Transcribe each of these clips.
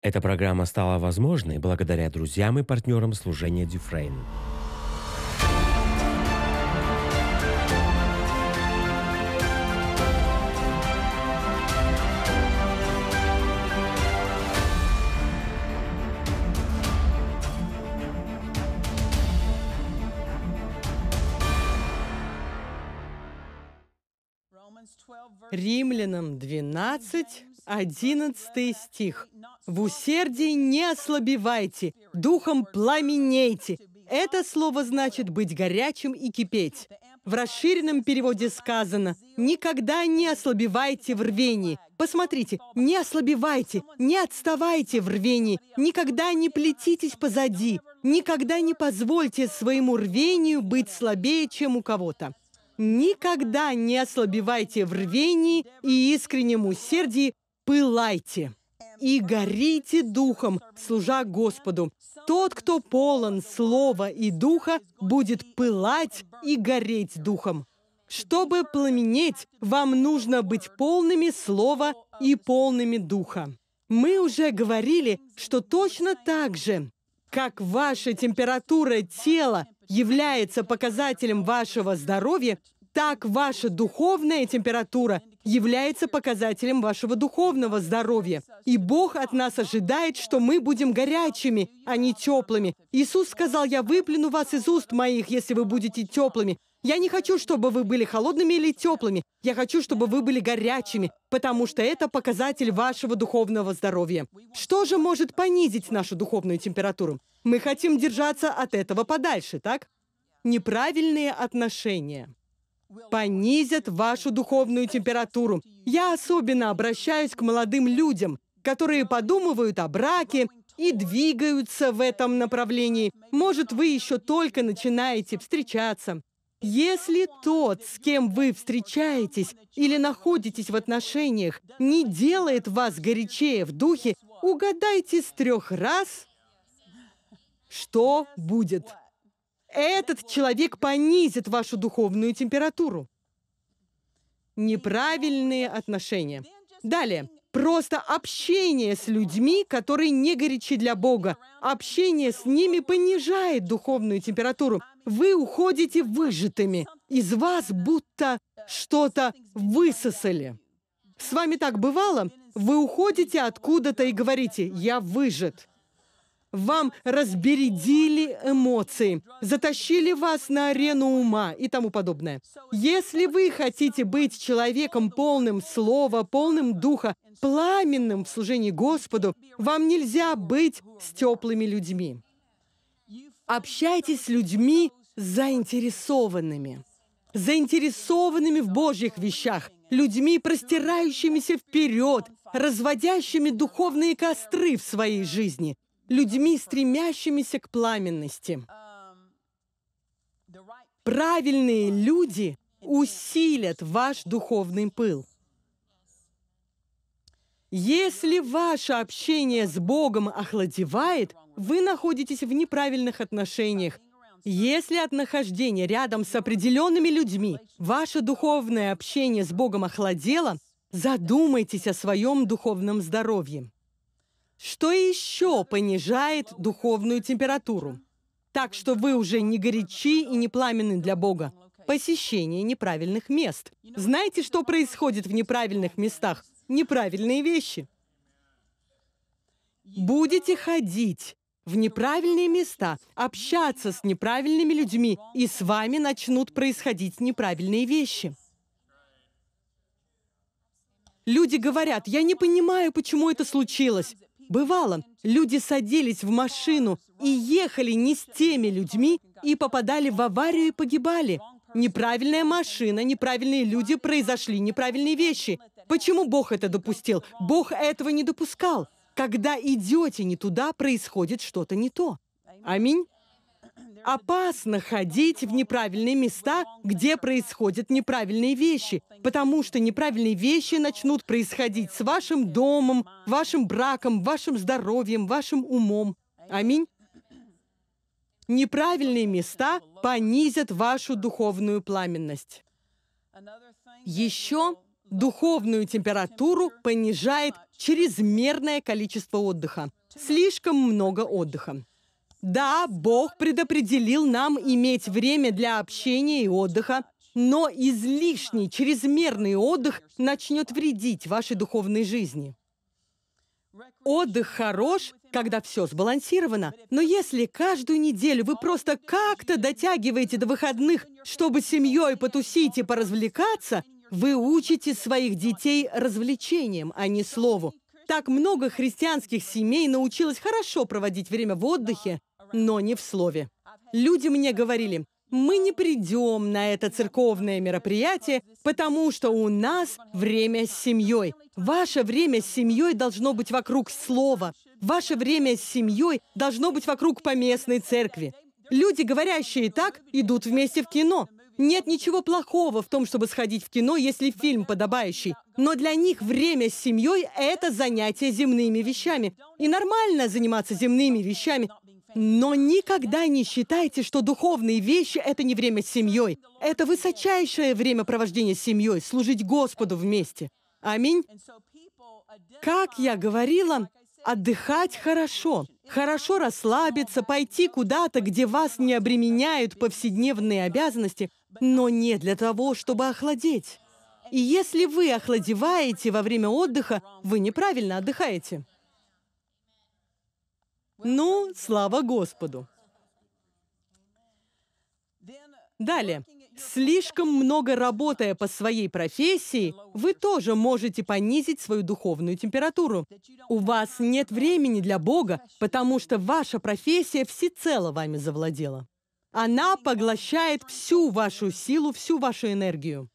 Эта программа стала возможной благодаря друзьям и партнерам служения Дюфрейн. Римлянам 12, 11 стих. «В усердии не ослабевайте, духом пламенейте». Это слово значит «быть горячим и кипеть». В расширенном переводе сказано «Никогда не ослабевайте в рвении». Посмотрите, не ослабевайте, не отставайте в рвении, никогда не плетитесь позади, никогда не позвольте своему рвению быть слабее, чем у кого-то. Никогда не ослабевайте в рвении и искреннем усердии пылайте и горите духом, служа Господу. Тот, кто полон слова и духа, будет пылать и гореть духом. Чтобы пламенеть, вам нужно быть полными слова и полными духа. Мы уже говорили, что точно так же, как ваша температура тела является показателем вашего здоровья, так ваша духовная температура является показателем вашего духовного здоровья. И Бог от нас ожидает, что мы будем горячими, а не теплыми. Иисус сказал, «Я выплюну вас из уст моих, если вы будете теплыми». Я не хочу, чтобы вы были холодными или теплыми. Я хочу, чтобы вы были горячими, потому что это показатель вашего духовного здоровья. Что же может понизить нашу духовную температуру? Мы хотим держаться от этого подальше, так? Неправильные отношения понизят вашу духовную температуру. Я особенно обращаюсь к молодым людям, которые подумывают о браке и двигаются в этом направлении. Может, вы еще только начинаете встречаться. Если тот, с кем вы встречаетесь или находитесь в отношениях, не делает вас горячее в духе, угадайте с трех раз, что будет. Этот человек понизит вашу духовную температуру. Неправильные отношения. Далее. Просто общение с людьми, которые не горячи для Бога. Общение с ними понижает духовную температуру. Вы уходите выжатыми. Из вас будто что-то высосали. С вами так бывало? Вы уходите откуда-то и говорите «я выжат» вам разбередили эмоции, затащили вас на арену ума и тому подобное. Если вы хотите быть человеком полным слова, полным духа, пламенным в служении Господу, вам нельзя быть с теплыми людьми. Общайтесь с людьми заинтересованными. Заинтересованными в Божьих вещах, людьми, простирающимися вперед, разводящими духовные костры в своей жизни – людьми, стремящимися к пламенности. Правильные люди усилят ваш духовный пыл. Если ваше общение с Богом охладевает, вы находитесь в неправильных отношениях. Если от нахождения рядом с определенными людьми ваше духовное общение с Богом охладело, задумайтесь о своем духовном здоровье что еще понижает духовную температуру. Так что вы уже не горячи и не пламенны для Бога. Посещение неправильных мест. Знаете, что происходит в неправильных местах? Неправильные вещи. Будете ходить в неправильные места, общаться с неправильными людьми, и с вами начнут происходить неправильные вещи. Люди говорят, я не понимаю, почему это случилось. Бывало, люди садились в машину и ехали не с теми людьми и попадали в аварию и погибали. Неправильная машина, неправильные люди, произошли неправильные вещи. Почему Бог это допустил? Бог этого не допускал. Когда идете не туда, происходит что-то не то. Аминь. Опасно ходить в неправильные места, где происходят неправильные вещи, потому что неправильные вещи начнут происходить с вашим домом, вашим браком, вашим здоровьем, вашим умом. Аминь. Неправильные места понизят вашу духовную пламенность. Еще духовную температуру понижает чрезмерное количество отдыха. Слишком много отдыха. Да, Бог предопределил нам иметь время для общения и отдыха, но излишний, чрезмерный отдых начнет вредить вашей духовной жизни. Отдых хорош, когда все сбалансировано, но если каждую неделю вы просто как-то дотягиваете до выходных, чтобы семьей потусить и поразвлекаться, вы учите своих детей развлечением, а не слову. Так много христианских семей научилось хорошо проводить время в отдыхе, но не в слове. Люди мне говорили, мы не придем на это церковное мероприятие, потому что у нас время с семьей. Ваше время с семьей должно быть вокруг слова. Ваше время с семьей должно быть вокруг поместной церкви. Люди, говорящие так, идут вместе в кино. Нет ничего плохого в том, чтобы сходить в кино, если фильм подобающий. Но для них время с семьей – это занятие земными вещами. И нормально заниматься земными вещами, но никогда не считайте, что духовные вещи — это не время с семьей. Это высочайшее время провождения с семьей, служить Господу вместе. Аминь. Как я говорила, отдыхать хорошо. Хорошо расслабиться, пойти куда-то, где вас не обременяют повседневные обязанности, но не для того, чтобы охладеть. И если вы охладеваете во время отдыха, вы неправильно отдыхаете. Ну, слава Господу. Далее. Слишком много работая по своей профессии, вы тоже можете понизить свою духовную температуру. У вас нет времени для Бога, потому что ваша профессия всецело вами завладела. Она поглощает всю вашу силу, всю вашу энергию.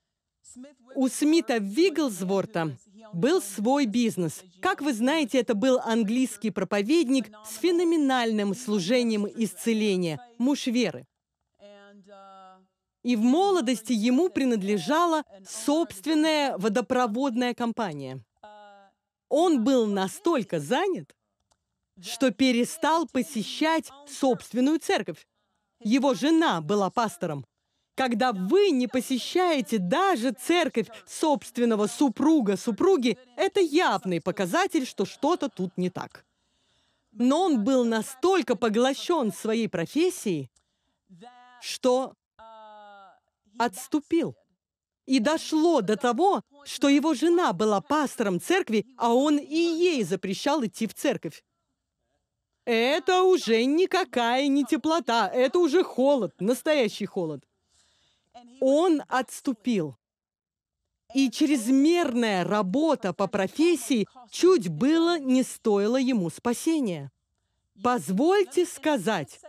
У Смита Вигглсворта был свой бизнес. Как вы знаете, это был английский проповедник с феноменальным служением исцеления, муж веры. И в молодости ему принадлежала собственная водопроводная компания. Он был настолько занят, что перестал посещать собственную церковь. Его жена была пастором когда вы не посещаете даже церковь собственного супруга-супруги, это явный показатель, что что-то тут не так. Но он был настолько поглощен своей профессией, что отступил. И дошло до того, что его жена была пастором церкви, а он и ей запрещал идти в церковь. Это уже никакая не теплота, это уже холод, настоящий холод он отступил. И чрезмерная работа по профессии чуть было не стоила ему спасения. Позвольте сказать,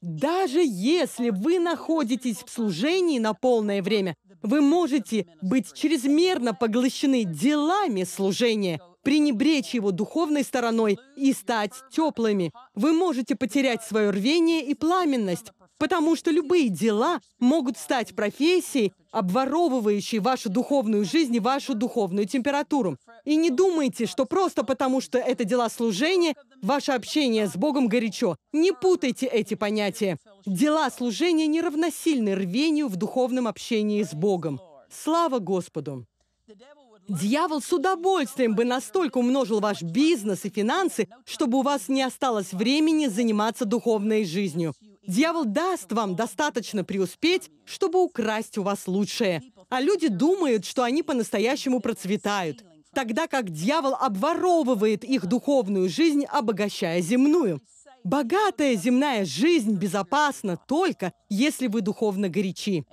даже если вы находитесь в служении на полное время, вы можете быть чрезмерно поглощены делами служения, пренебречь его духовной стороной и стать теплыми. Вы можете потерять свое рвение и пламенность, потому что любые дела могут стать профессией, обворовывающей вашу духовную жизнь и вашу духовную температуру. И не думайте, что просто потому, что это дела служения, ваше общение с Богом горячо. Не путайте эти понятия. Дела служения не равносильны рвению в духовном общении с Богом. Слава Господу! Дьявол с удовольствием бы настолько умножил ваш бизнес и финансы, чтобы у вас не осталось времени заниматься духовной жизнью. Дьявол даст вам достаточно преуспеть, чтобы украсть у вас лучшее. А люди думают, что они по-настоящему процветают, тогда как дьявол обворовывает их духовную жизнь, обогащая земную. Богатая земная жизнь безопасна только, если вы духовно горячи.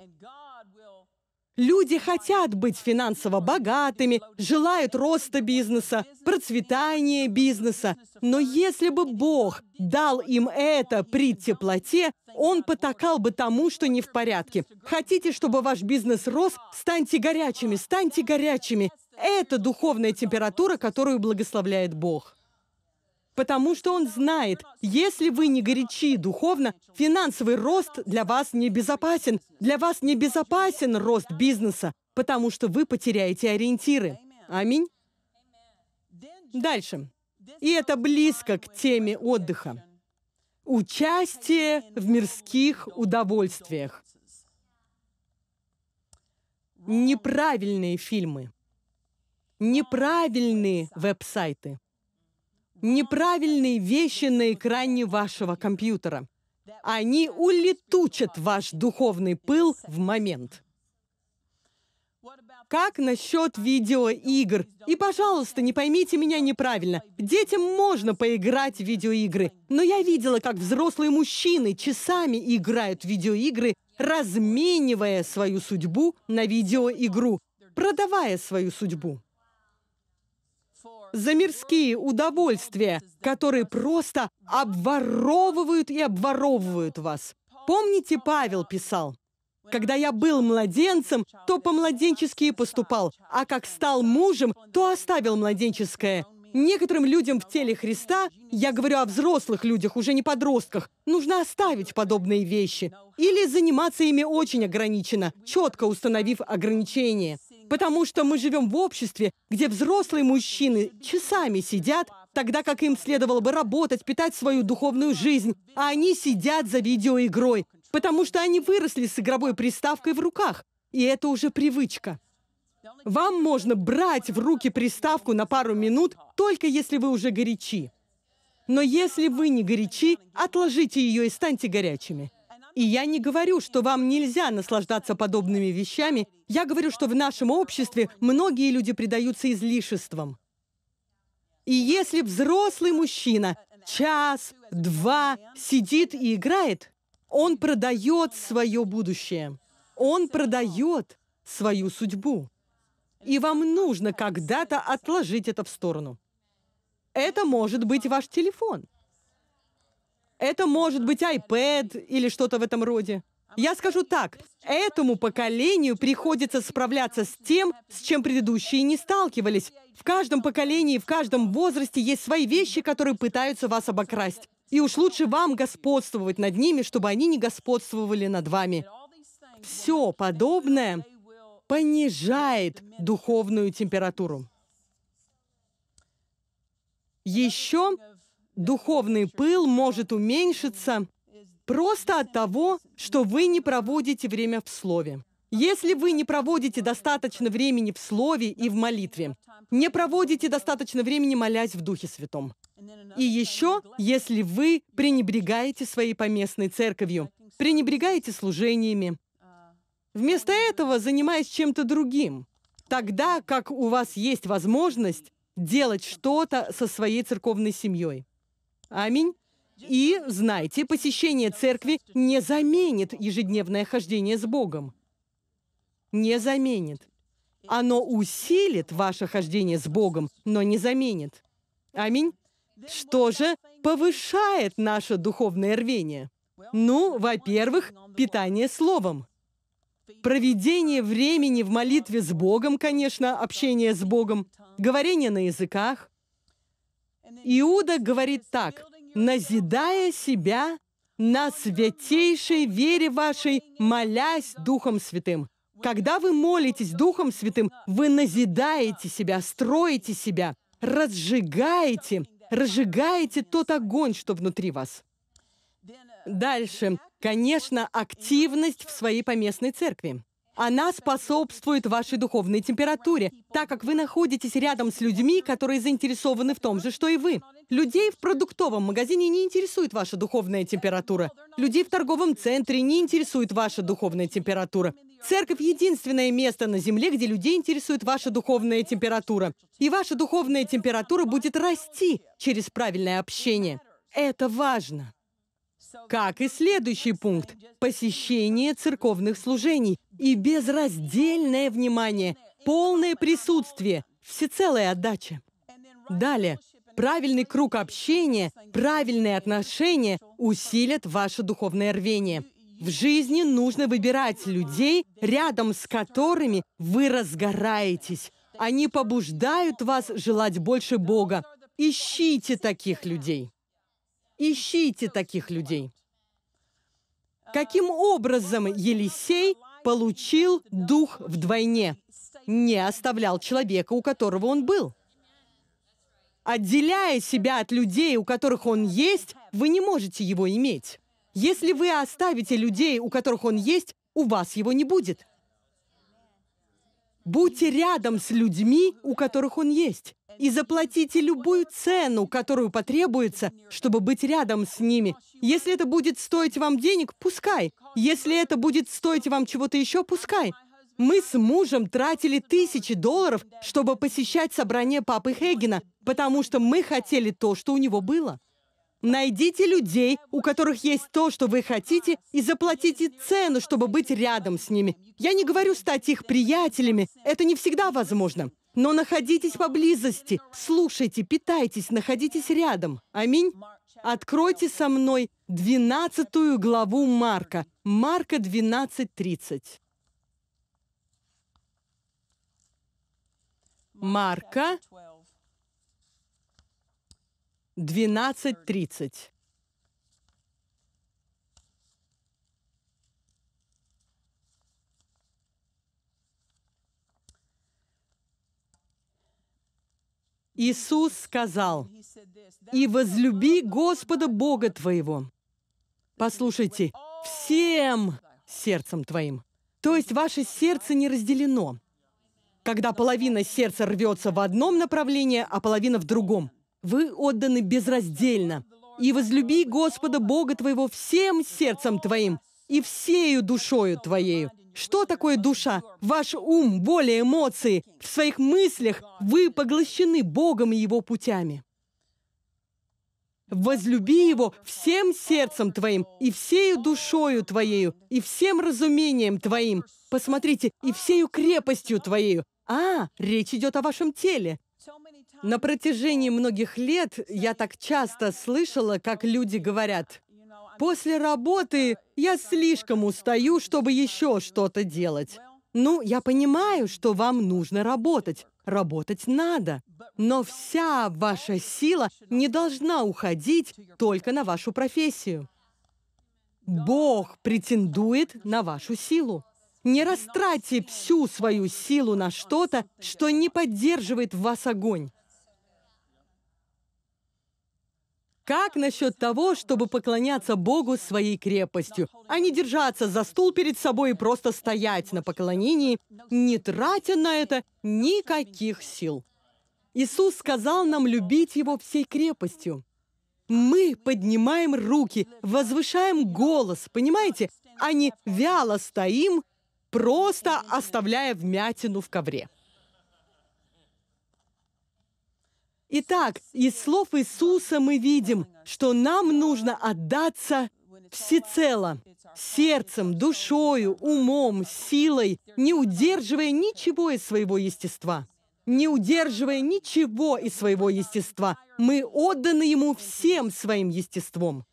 Люди хотят быть финансово богатыми, желают роста бизнеса, процветания бизнеса. Но если бы Бог дал им это при теплоте, Он потакал бы тому, что не в порядке. Хотите, чтобы ваш бизнес рос? Станьте горячими, станьте горячими. Это духовная температура, которую благословляет Бог потому что он знает, если вы не горячи духовно, финансовый рост для вас не безопасен. Для вас не безопасен рост бизнеса, потому что вы потеряете ориентиры. Аминь. Дальше. И это близко к теме отдыха. Участие в мирских удовольствиях. Неправильные фильмы. Неправильные веб-сайты неправильные вещи на экране вашего компьютера. Они улетучат ваш духовный пыл в момент. Как насчет видеоигр? И, пожалуйста, не поймите меня неправильно. Детям можно поиграть в видеоигры, но я видела, как взрослые мужчины часами играют в видеоигры, разменивая свою судьбу на видеоигру, продавая свою судьбу за мирские удовольствия, которые просто обворовывают и обворовывают вас. Помните, Павел писал, «Когда я был младенцем, то по-младенчески и поступал, а как стал мужем, то оставил младенческое». Некоторым людям в теле Христа, я говорю о взрослых людях, уже не подростках, нужно оставить подобные вещи или заниматься ими очень ограниченно, четко установив ограничения. Потому что мы живем в обществе, где взрослые мужчины часами сидят, тогда как им следовало бы работать, питать свою духовную жизнь, а они сидят за видеоигрой, потому что они выросли с игровой приставкой в руках. И это уже привычка. Вам можно брать в руки приставку на пару минут, только если вы уже горячи. Но если вы не горячи, отложите ее и станьте горячими. И я не говорю, что вам нельзя наслаждаться подобными вещами. Я говорю, что в нашем обществе многие люди предаются излишествам. И если взрослый мужчина час, два сидит и играет, он продает свое будущее. Он продает свою судьбу. И вам нужно когда-то отложить это в сторону. Это может быть ваш телефон. Это может быть iPad или что-то в этом роде. Я скажу так, этому поколению приходится справляться с тем, с чем предыдущие не сталкивались. В каждом поколении, в каждом возрасте есть свои вещи, которые пытаются вас обокрасть. И уж лучше вам господствовать над ними, чтобы они не господствовали над вами. Все подобное понижает духовную температуру. Еще Духовный пыл может уменьшиться просто от того, что вы не проводите время в Слове. Если вы не проводите достаточно времени в Слове и в молитве, не проводите достаточно времени, молясь в Духе Святом. И еще, если вы пренебрегаете своей поместной церковью, пренебрегаете служениями, вместо этого занимаясь чем-то другим, тогда как у вас есть возможность делать что-то со своей церковной семьей. Аминь. И знайте, посещение церкви не заменит ежедневное хождение с Богом. Не заменит. Оно усилит ваше хождение с Богом, но не заменит. Аминь. Что же повышает наше духовное рвение? Ну, во-первых, питание словом. Проведение времени в молитве с Богом, конечно, общение с Богом, говорение на языках, Иуда говорит так, «Назидая себя на святейшей вере вашей, молясь Духом Святым». Когда вы молитесь Духом Святым, вы назидаете себя, строите себя, разжигаете, разжигаете тот огонь, что внутри вас. Дальше, конечно, активность в своей поместной церкви. Она способствует вашей духовной температуре, так как вы находитесь рядом с людьми, которые заинтересованы в том же, что и вы. Людей в продуктовом магазине не интересует ваша духовная температура. Людей в торговом центре не интересует ваша духовная температура. Церковь – единственное место на Земле, где людей интересует ваша духовная температура. И ваша духовная температура будет расти через правильное общение. Это важно. Как и следующий пункт – посещение церковных служений и безраздельное внимание, полное присутствие, всецелая отдача. Далее, правильный круг общения, правильные отношения усилят ваше духовное рвение. В жизни нужно выбирать людей, рядом с которыми вы разгораетесь. Они побуждают вас желать больше Бога. Ищите таких людей. Ищите таких людей. Каким образом Елисей получил дух вдвойне, не оставлял человека, у которого он был. Отделяя себя от людей, у которых он есть, вы не можете его иметь. Если вы оставите людей, у которых он есть, у вас его не будет. Будьте рядом с людьми, у которых он есть и заплатите любую цену, которую потребуется, чтобы быть рядом с ними. Если это будет стоить вам денег, пускай. Если это будет стоить вам чего-то еще, пускай. Мы с мужем тратили тысячи долларов, чтобы посещать собрание папы Хегена, потому что мы хотели то, что у него было. Найдите людей, у которых есть то, что вы хотите, и заплатите цену, чтобы быть рядом с ними. Я не говорю стать их приятелями, это не всегда возможно. Но находитесь поблизости, слушайте, питайтесь, находитесь рядом. Аминь. Откройте со мной 12 главу Марка. Марка 12.30. Марка 12.30. Иисус сказал, «И возлюби Господа Бога твоего». Послушайте, «всем сердцем твоим». То есть ваше сердце не разделено. Когда половина сердца рвется в одном направлении, а половина в другом. Вы отданы безраздельно. «И возлюби Господа Бога твоего всем сердцем твоим, и всею душою твоею, что такое душа? Ваш ум, воля, эмоции. В своих мыслях вы поглощены Богом и Его путями. Возлюби Его всем сердцем твоим, и всею душою твоею, и всем разумением твоим. Посмотрите, и всею крепостью твоею. А, речь идет о вашем теле. На протяжении многих лет я так часто слышала, как люди говорят, После работы я слишком устаю, чтобы еще что-то делать. Ну, я понимаю, что вам нужно работать. Работать надо. Но вся ваша сила не должна уходить только на вашу профессию. Бог претендует на вашу силу. Не растратьте всю свою силу на что-то, что не поддерживает в вас огонь. Как насчет того, чтобы поклоняться Богу своей крепостью, а не держаться за стул перед собой и просто стоять на поклонении, не тратя на это никаких сил? Иисус сказал нам любить Его всей крепостью. Мы поднимаем руки, возвышаем голос, понимаете? А не вяло стоим, просто оставляя вмятину в ковре. Итак, из слов Иисуса мы видим, что нам нужно отдаться всецело, сердцем, душою, умом, силой, не удерживая ничего из своего естества. Не удерживая ничего из своего естества. Мы отданы Ему всем своим естеством.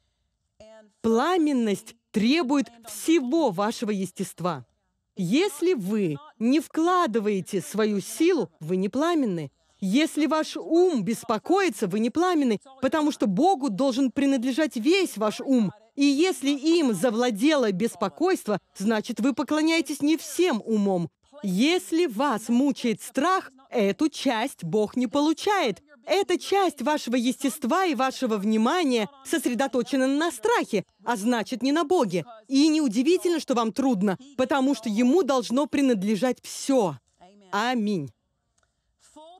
Пламенность требует всего вашего естества. Если вы не вкладываете свою силу, вы не пламенны. Если ваш ум беспокоится, вы не пламенны, потому что Богу должен принадлежать весь ваш ум. И если им завладело беспокойство, значит, вы поклоняетесь не всем умом. Если вас мучает страх, эту часть Бог не получает. Эта часть вашего естества и вашего внимания сосредоточена на страхе, а значит, не на Боге. И неудивительно, что вам трудно, потому что Ему должно принадлежать все. Аминь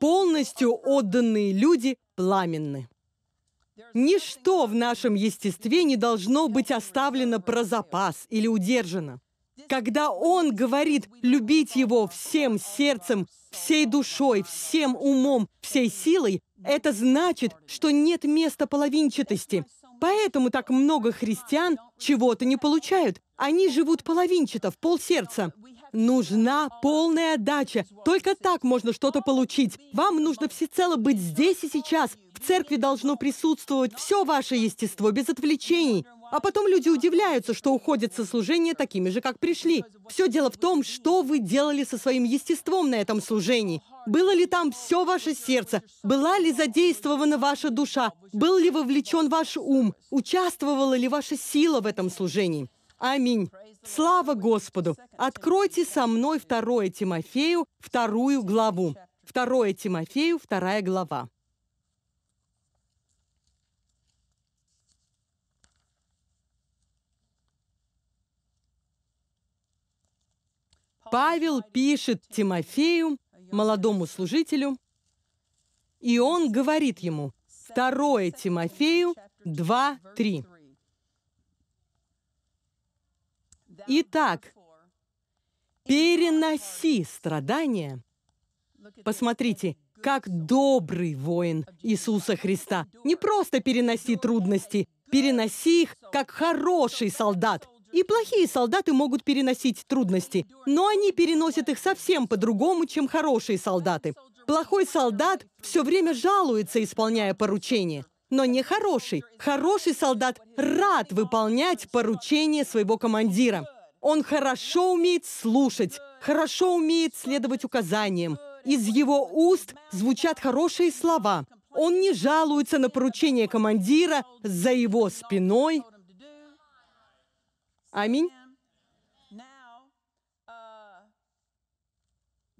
полностью отданные люди пламенны. Ничто в нашем естестве не должно быть оставлено про запас или удержано. Когда Он говорит любить Его всем сердцем, всей душой, всем умом, всей силой, это значит, что нет места половинчатости. Поэтому так много христиан чего-то не получают. Они живут половинчато, в полсердца нужна полная отдача. Только так можно что-то получить. Вам нужно всецело быть здесь и сейчас. В церкви должно присутствовать все ваше естество, без отвлечений. А потом люди удивляются, что уходят со служения такими же, как пришли. Все дело в том, что вы делали со своим естеством на этом служении. Было ли там все ваше сердце? Была ли задействована ваша душа? Был ли вовлечен ваш ум? Участвовала ли ваша сила в этом служении? Аминь. Слава Господу! Откройте со мной 2 Тимофею, вторую главу. 2 Тимофею, вторая глава. Павел пишет Тимофею, молодому служителю, и он говорит ему, 2 Тимофею 2, 3. Итак, переноси страдания. Посмотрите, как добрый воин Иисуса Христа. Не просто переноси трудности, переноси их как хороший солдат. И плохие солдаты могут переносить трудности, но они переносят их совсем по-другому, чем хорошие солдаты. Плохой солдат все время жалуется, исполняя поручения, но не хороший. Хороший солдат рад выполнять поручения своего командира. Он хорошо умеет слушать, хорошо умеет следовать указаниям. Из его уст звучат хорошие слова. Он не жалуется на поручение командира за его спиной. Аминь.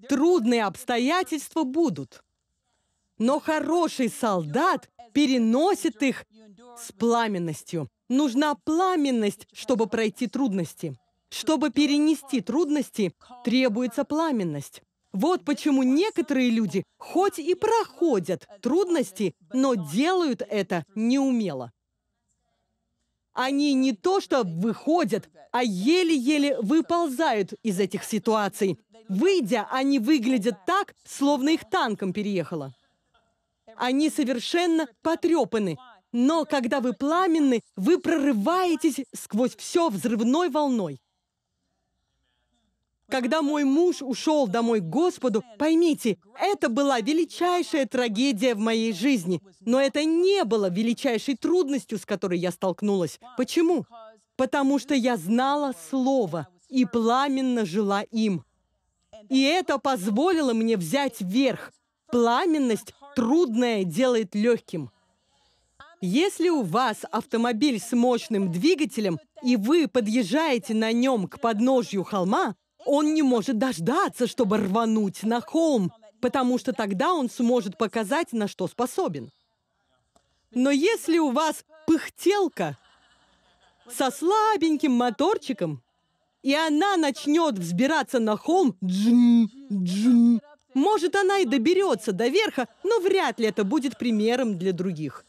Трудные обстоятельства будут, но хороший солдат переносит их с пламенностью. Нужна пламенность, чтобы пройти трудности. Чтобы перенести трудности, требуется пламенность. Вот почему некоторые люди хоть и проходят трудности, но делают это неумело. Они не то что выходят, а еле-еле выползают из этих ситуаций. Выйдя, они выглядят так, словно их танком переехало. Они совершенно потрепаны. Но когда вы пламенны, вы прорываетесь сквозь все взрывной волной. Когда мой муж ушел домой к Господу, поймите, это была величайшая трагедия в моей жизни. Но это не было величайшей трудностью, с которой я столкнулась. Почему? Потому что я знала Слово и пламенно жила им. И это позволило мне взять верх. Пламенность трудное делает легким. Если у вас автомобиль с мощным двигателем, и вы подъезжаете на нем к подножью холма, он не может дождаться, чтобы рвануть на холм, потому что тогда он сможет показать, на что способен. Но если у вас пыхтелка со слабеньким моторчиком, и она начнет взбираться на холм, джин, джин, может, она и доберется до верха, но вряд ли это будет примером для других.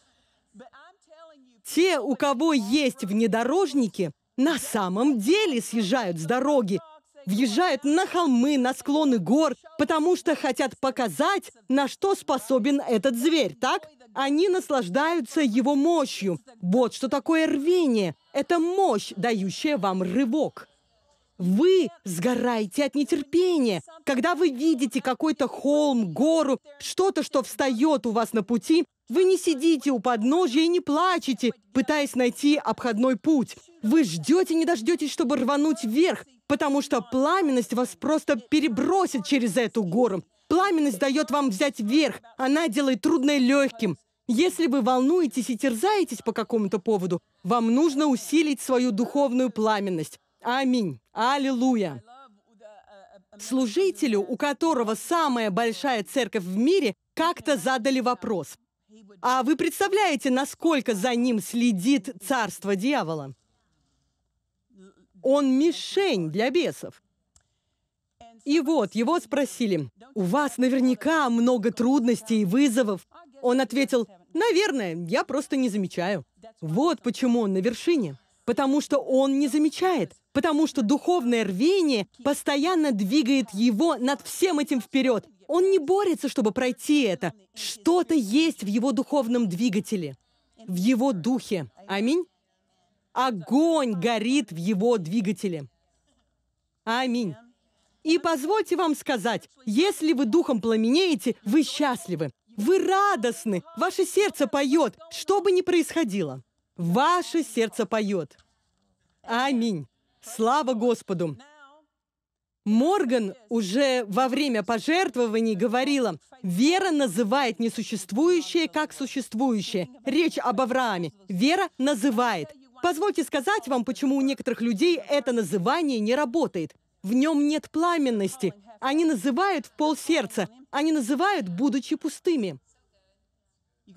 Те, у кого есть внедорожники, на самом деле съезжают с дороги въезжают на холмы, на склоны гор, потому что хотят показать, на что способен этот зверь, так? Они наслаждаются его мощью. Вот что такое рвение. Это мощь, дающая вам рывок. Вы сгораете от нетерпения, когда вы видите какой-то холм, гору, что-то, что встает у вас на пути, вы не сидите у подножия и не плачете, пытаясь найти обходной путь. Вы ждете, не дождетесь, чтобы рвануть вверх, потому что пламенность вас просто перебросит через эту гору. Пламенность дает вам взять верх, она делает трудное легким. Если вы волнуетесь и терзаетесь по какому-то поводу, вам нужно усилить свою духовную пламенность. Аминь. Аллилуйя. Служителю, у которого самая большая церковь в мире, как-то задали вопрос. А вы представляете, насколько за ним следит царство дьявола? Он мишень для бесов. И вот его спросили, «У вас наверняка много трудностей и вызовов». Он ответил, «Наверное, я просто не замечаю». Вот почему он на вершине. Потому что он не замечает. Потому что духовное рвение постоянно двигает его над всем этим вперед. Он не борется, чтобы пройти это. Что-то есть в его духовном двигателе, в его духе. Аминь. Огонь горит в его двигателе. Аминь. И позвольте вам сказать, если вы духом пламенеете, вы счастливы. Вы радостны, ваше сердце поет, что бы ни происходило. Ваше сердце поет. Аминь. Слава Господу. Морган уже во время пожертвований говорила, «Вера называет несуществующее как существующее». Речь об Аврааме. Вера называет. Позвольте сказать вам, почему у некоторых людей это называние не работает. В нем нет пламенности. Они называют в полсердца. Они называют, будучи пустыми.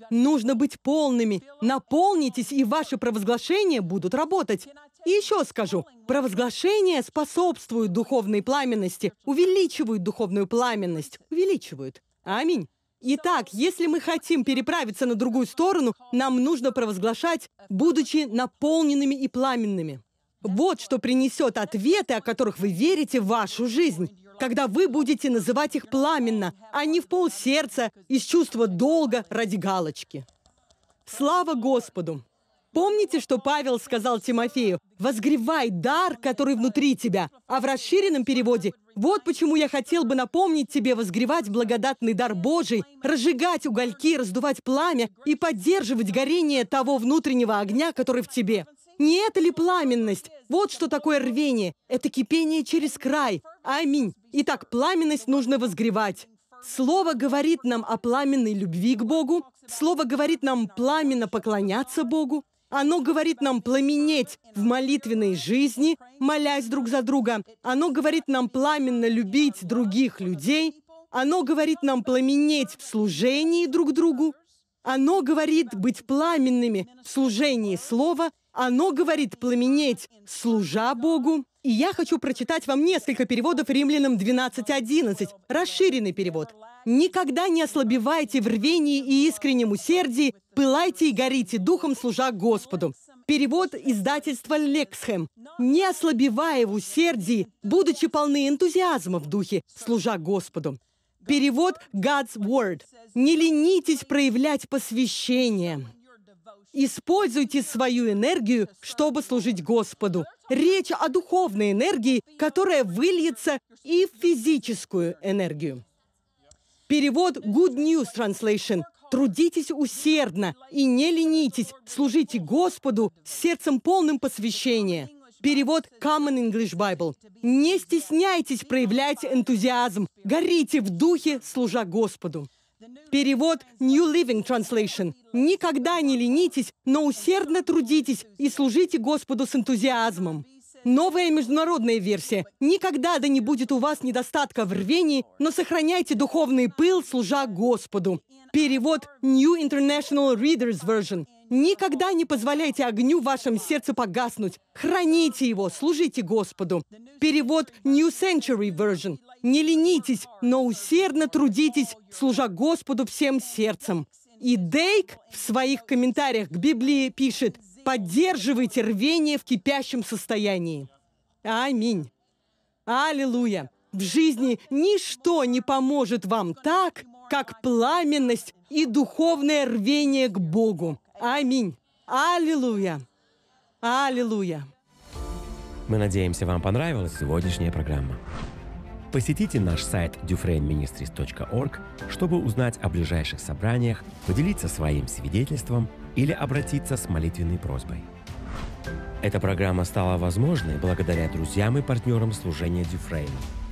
Нужно быть полными. Наполнитесь, и ваши провозглашения будут работать. И еще скажу, провозглашения способствуют духовной пламенности, увеличивают духовную пламенность, увеличивают. Аминь. Итак, если мы хотим переправиться на другую сторону, нам нужно провозглашать, будучи наполненными и пламенными. Вот что принесет ответы, о которых вы верите, в вашу жизнь, когда вы будете называть их пламенно, а не в пол сердца из чувства долга ради галочки. Слава Господу! Помните, что Павел сказал Тимофею, «Возгревай дар, который внутри тебя», а в расширенном переводе вот почему я хотел бы напомнить тебе возгревать благодатный дар Божий, разжигать угольки, раздувать пламя и поддерживать горение того внутреннего огня, который в тебе. Не это ли пламенность? Вот что такое рвение. Это кипение через край. Аминь. Итак, пламенность нужно возгревать. Слово говорит нам о пламенной любви к Богу. Слово говорит нам пламенно поклоняться Богу. Оно говорит нам пламенеть в молитвенной жизни, молясь друг за друга. Оно говорит нам пламенно любить других людей. Оно говорит нам пламенеть в служении друг другу. Оно говорит быть пламенными в служении Слова. Оно говорит пламенеть, служа Богу. И я хочу прочитать вам несколько переводов Римлянам 12.11, расширенный перевод. Никогда не ослабевайте в рвении и искреннем усердии, пылайте и горите духом, служа Господу. Перевод издательства «Лексхэм». «Не ослабевая в усердии, будучи полны энтузиазма в духе, служа Господу». Перевод «God's Word». «Не ленитесь проявлять посвящение». Используйте свою энергию, чтобы служить Господу. Речь о духовной энергии, которая выльется и в физическую энергию. Перевод Good News Translation. Трудитесь усердно и не ленитесь, служите Господу с сердцем полным посвящения. Перевод Common English Bible. Не стесняйтесь проявлять энтузиазм, горите в духе, служа Господу. Перевод New Living Translation. Никогда не ленитесь, но усердно трудитесь и служите Господу с энтузиазмом. Новая международная версия. Никогда да не будет у вас недостатка в рвении, но сохраняйте духовный пыл, служа Господу. Перевод New International Readers Version. Никогда не позволяйте огню в вашем сердце погаснуть. Храните его, служите Господу. Перевод New Century Version. Не ленитесь, но усердно трудитесь, служа Господу всем сердцем. И Дейк в своих комментариях к Библии пишет – Поддерживайте рвение в кипящем состоянии. Аминь. Аллилуйя. В жизни ничто не поможет вам так, как пламенность и духовное рвение к Богу. Аминь. Аллилуйя. Аллилуйя. Мы надеемся, вам понравилась сегодняшняя программа. Посетите наш сайт dufrainministries.org, чтобы узнать о ближайших собраниях, поделиться своим свидетельством – или обратиться с молитвенной просьбой. Эта программа стала возможной благодаря друзьям и партнерам служения Дюфрейна –